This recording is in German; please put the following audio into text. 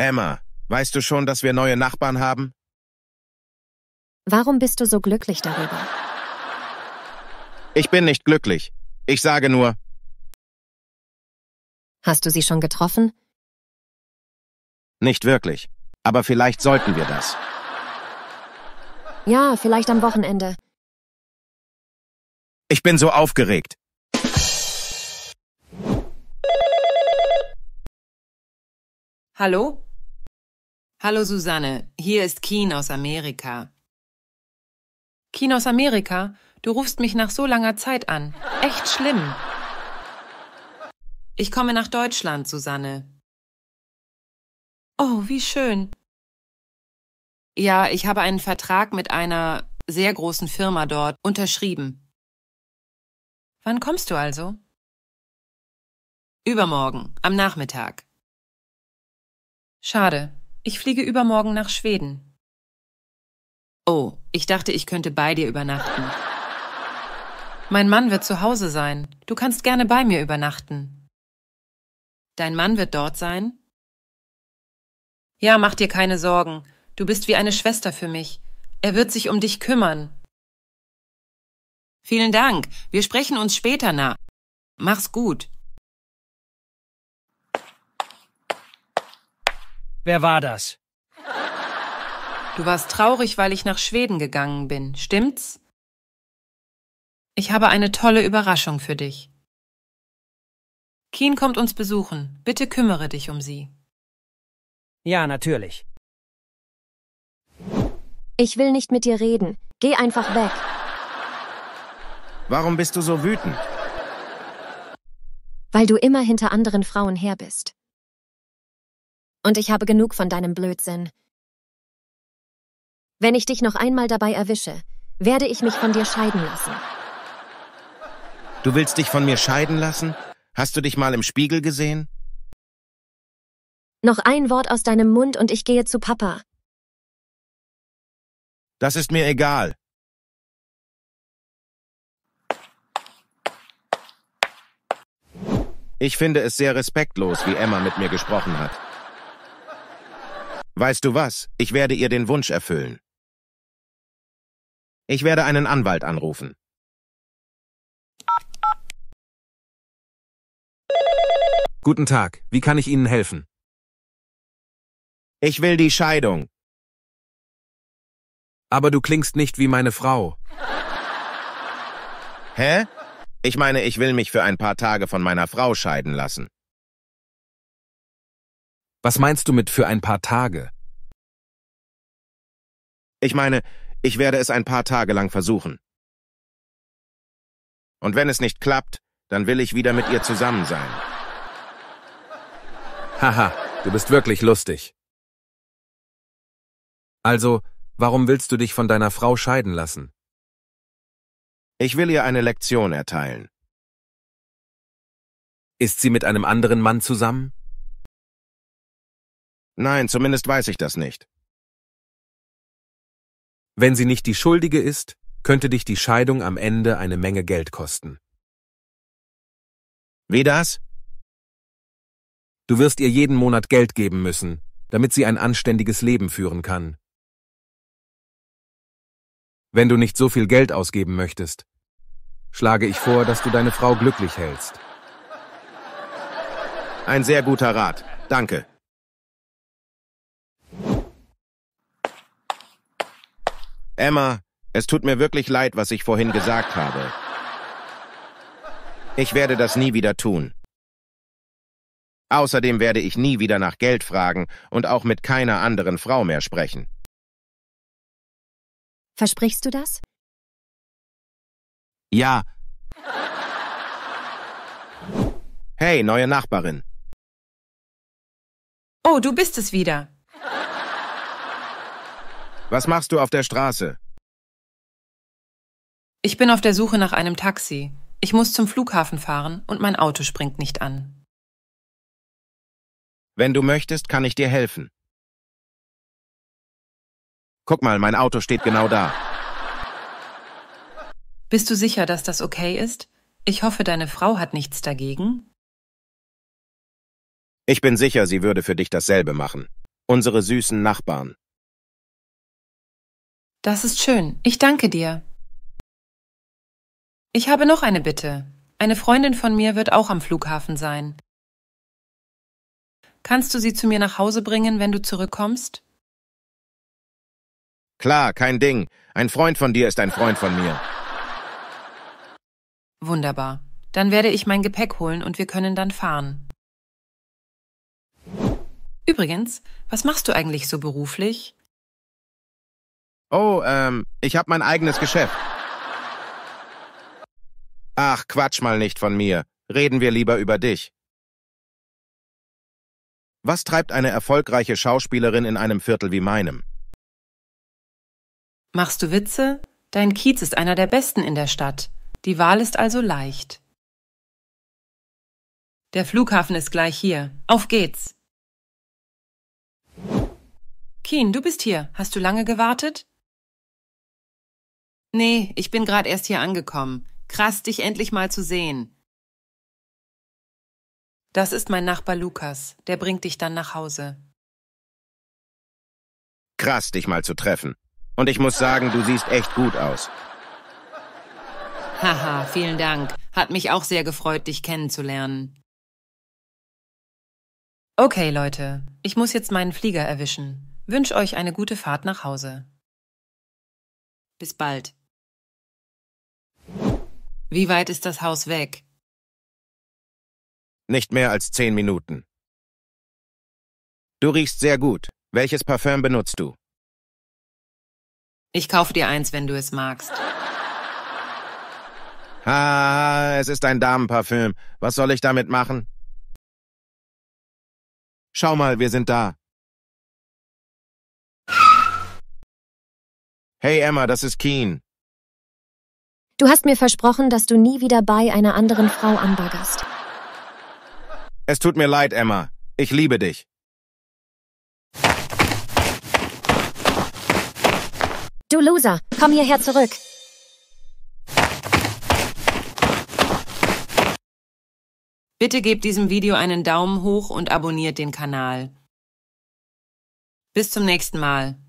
Emma, weißt du schon, dass wir neue Nachbarn haben? Warum bist du so glücklich darüber? Ich bin nicht glücklich. Ich sage nur. Hast du sie schon getroffen? Nicht wirklich. Aber vielleicht sollten wir das. Ja, vielleicht am Wochenende. Ich bin so aufgeregt. Hallo? Hallo Susanne, hier ist Keen aus Amerika. Keen aus Amerika, du rufst mich nach so langer Zeit an. Echt schlimm. Ich komme nach Deutschland, Susanne. Oh, wie schön. Ja, ich habe einen Vertrag mit einer sehr großen Firma dort unterschrieben. Wann kommst du also? Übermorgen, am Nachmittag. Schade, ich fliege übermorgen nach Schweden. Oh, ich dachte, ich könnte bei dir übernachten. Mein Mann wird zu Hause sein. Du kannst gerne bei mir übernachten. Dein Mann wird dort sein? Ja, mach dir keine Sorgen. Du bist wie eine Schwester für mich. Er wird sich um dich kümmern. Vielen Dank. Wir sprechen uns später nach. Mach's gut. Wer war das? Du warst traurig, weil ich nach Schweden gegangen bin, stimmt's? Ich habe eine tolle Überraschung für dich. Keen kommt uns besuchen. Bitte kümmere dich um sie. Ja, natürlich. Ich will nicht mit dir reden. Geh einfach weg. Warum bist du so wütend? Weil du immer hinter anderen Frauen her bist. Und ich habe genug von deinem Blödsinn. Wenn ich dich noch einmal dabei erwische, werde ich mich von dir scheiden lassen. Du willst dich von mir scheiden lassen? Hast du dich mal im Spiegel gesehen? Noch ein Wort aus deinem Mund und ich gehe zu Papa. Das ist mir egal. Ich finde es sehr respektlos, wie Emma mit mir gesprochen hat. Weißt du was? Ich werde ihr den Wunsch erfüllen. Ich werde einen Anwalt anrufen. Guten Tag, wie kann ich Ihnen helfen? Ich will die Scheidung. Aber du klingst nicht wie meine Frau. Hä? Ich meine, ich will mich für ein paar Tage von meiner Frau scheiden lassen. Was meinst du mit für ein paar Tage? Ich meine, ich werde es ein paar Tage lang versuchen. Und wenn es nicht klappt, dann will ich wieder mit ihr zusammen sein. Haha, du bist wirklich lustig. Also, warum willst du dich von deiner Frau scheiden lassen? Ich will ihr eine Lektion erteilen. Ist sie mit einem anderen Mann zusammen? Nein, zumindest weiß ich das nicht. Wenn sie nicht die Schuldige ist, könnte dich die Scheidung am Ende eine Menge Geld kosten. Wie das? Du wirst ihr jeden Monat Geld geben müssen, damit sie ein anständiges Leben führen kann. Wenn du nicht so viel Geld ausgeben möchtest, schlage ich vor, dass du deine Frau glücklich hältst. Ein sehr guter Rat. Danke. Emma, es tut mir wirklich leid, was ich vorhin gesagt habe. Ich werde das nie wieder tun. Außerdem werde ich nie wieder nach Geld fragen und auch mit keiner anderen Frau mehr sprechen. Versprichst du das? Ja. Hey, neue Nachbarin. Oh, du bist es wieder. Was machst du auf der Straße? Ich bin auf der Suche nach einem Taxi. Ich muss zum Flughafen fahren und mein Auto springt nicht an. Wenn du möchtest, kann ich dir helfen. Guck mal, mein Auto steht genau da. Bist du sicher, dass das okay ist? Ich hoffe, deine Frau hat nichts dagegen. Ich bin sicher, sie würde für dich dasselbe machen. Unsere süßen Nachbarn. Das ist schön. Ich danke dir. Ich habe noch eine Bitte. Eine Freundin von mir wird auch am Flughafen sein. Kannst du sie zu mir nach Hause bringen, wenn du zurückkommst? Klar, kein Ding. Ein Freund von dir ist ein Freund von mir. Wunderbar. Dann werde ich mein Gepäck holen und wir können dann fahren. Übrigens, was machst du eigentlich so beruflich? Oh, ähm, ich habe mein eigenes Geschäft. Ach, quatsch mal nicht von mir. Reden wir lieber über dich. Was treibt eine erfolgreiche Schauspielerin in einem Viertel wie meinem? Machst du Witze? Dein Kiez ist einer der besten in der Stadt. Die Wahl ist also leicht. Der Flughafen ist gleich hier. Auf geht's! Keen, du bist hier. Hast du lange gewartet? Nee, ich bin gerade erst hier angekommen. Krass, dich endlich mal zu sehen. Das ist mein Nachbar Lukas, der bringt dich dann nach Hause. Krass, dich mal zu treffen. Und ich muss sagen, du siehst echt gut aus. Haha, vielen Dank. Hat mich auch sehr gefreut, dich kennenzulernen. Okay, Leute, ich muss jetzt meinen Flieger erwischen. Wünsch euch eine gute Fahrt nach Hause. Bis bald. Wie weit ist das Haus weg? Nicht mehr als zehn Minuten. Du riechst sehr gut. Welches Parfüm benutzt du? Ich kaufe dir eins, wenn du es magst. Ha, es ist ein Damenparfüm. Was soll ich damit machen? Schau mal, wir sind da. Hey Emma, das ist Keen. Du hast mir versprochen, dass du nie wieder bei einer anderen Frau anbaggerst. Es tut mir leid, Emma. Ich liebe dich. Du Loser, komm hierher zurück. Bitte gebt diesem Video einen Daumen hoch und abonniert den Kanal. Bis zum nächsten Mal.